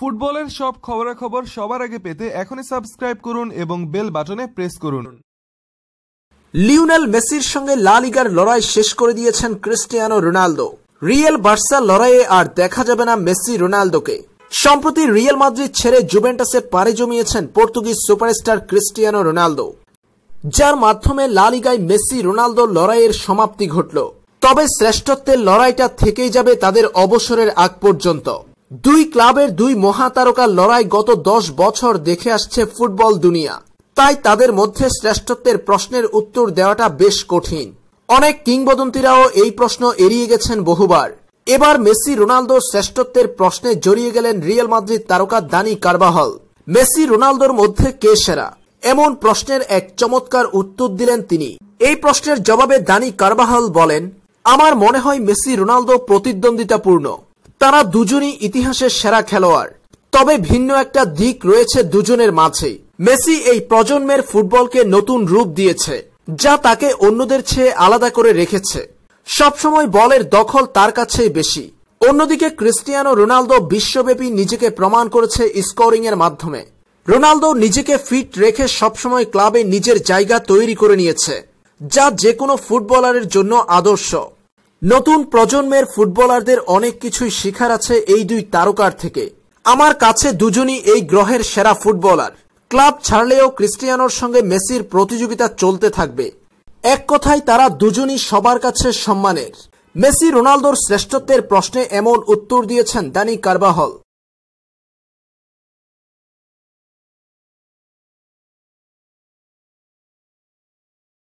ফুটবলের সব খবরাখবর সবার আগে পেতে এখনই সাবস্ক্রাইব করুন এবং বেল বাটনে প্রেস করুন লিওনেল মেসির সঙ্গে লা লিগার লড়াই শেষ করে দিয়েছেন ক্রিস্টিয়ানো রোনালদো রিয়েল বার্সা লড়াইয়ে আর দেখা যাবে না মেসি রোনালদোকে সম্প্রতি রিয়েল মাদ্রিদ ছেড়ে জুভেন্টাসে পাড়ি জমিয়েছেন পর্তুগিজ সুপারস্টার ক্রিস্টিয়ানো রোনালদো যার মাধ্যমে লা লিগায় মেসি রোনালদো লড়াইয়ের সমাপ্তি ঘটল তবে শ্রেষ্ঠত্বের লড়াইটা থেকেই যাবে তাদের অবসরের আগ পর্যন্ত দুই ক্লাবের দুই মহাতারকার লড়াই গত দশ বছর দেখে আসছে ফুটবল দুনিয়া তাই তাদের মধ্যে শ্রেষ্ঠত্বের প্রশ্নের উত্তর দেওয়াটা বেশ কঠিন অনেক কিংবদন্তিরাও এই প্রশ্ন এড়িয়ে গেছেন বহুবার এবার মেসি রোনালদোর শ্রেষ্ঠত্বের প্রশ্নে জড়িয়ে গেলেন রিয়াল মাদ্রিদ তারকা দানি কারবাহল মেসি রোনালদোর মধ্যে কে সেরা এমন প্রশ্নের এক চমৎকার উত্তর দিলেন তিনি এই প্রশ্নের জবাবে দানি কারবাহল বলেন আমার মনে হয় মেসি রোনালদো প্রতিদ্বন্দ্বিতাপূর্ণ তারা দুজনই ইতিহাসের সেরা খেলোয়াড় তবে ভিন্ন একটা দিক রয়েছে দুজনের মাঝে মেসি এই প্রজন্মের ফুটবলকে নতুন রূপ দিয়েছে যা তাকে অন্যদের চেয়ে আলাদা করে রেখেছে সবসময় বলের দখল তার কাছেই বেশি অন্যদিকে ক্রিস্টিয়ানো রোনালদো বিশ্বব্যাপী নিজেকে প্রমাণ করেছে স্কোরিং এর মাধ্যমে রোনালদো নিজেকে ফিট রেখে সবসময় ক্লাবে নিজের জায়গা তৈরি করে নিয়েছে যা যে কোনো ফুটবলারের জন্য আদর্শ নতুন প্রজন্মের ফুটবলারদের অনেক কিছুই শিখার আছে এই দুই তারকার থেকে আমার কাছে দুজনই এই গ্রহের সেরা ফুটবলার ক্লাব ছাড়লেও ক্রিস্টিয়ানোর সঙ্গে মেসির প্রতিযোগিতা চলতে থাকবে এক কথায় তারা দুজনই সবার কাছে সম্মানের মেসি রোনালদোর শ্রেষ্ঠত্বের প্রশ্নে এমন উত্তর দিয়েছেন দানি কার্বাহল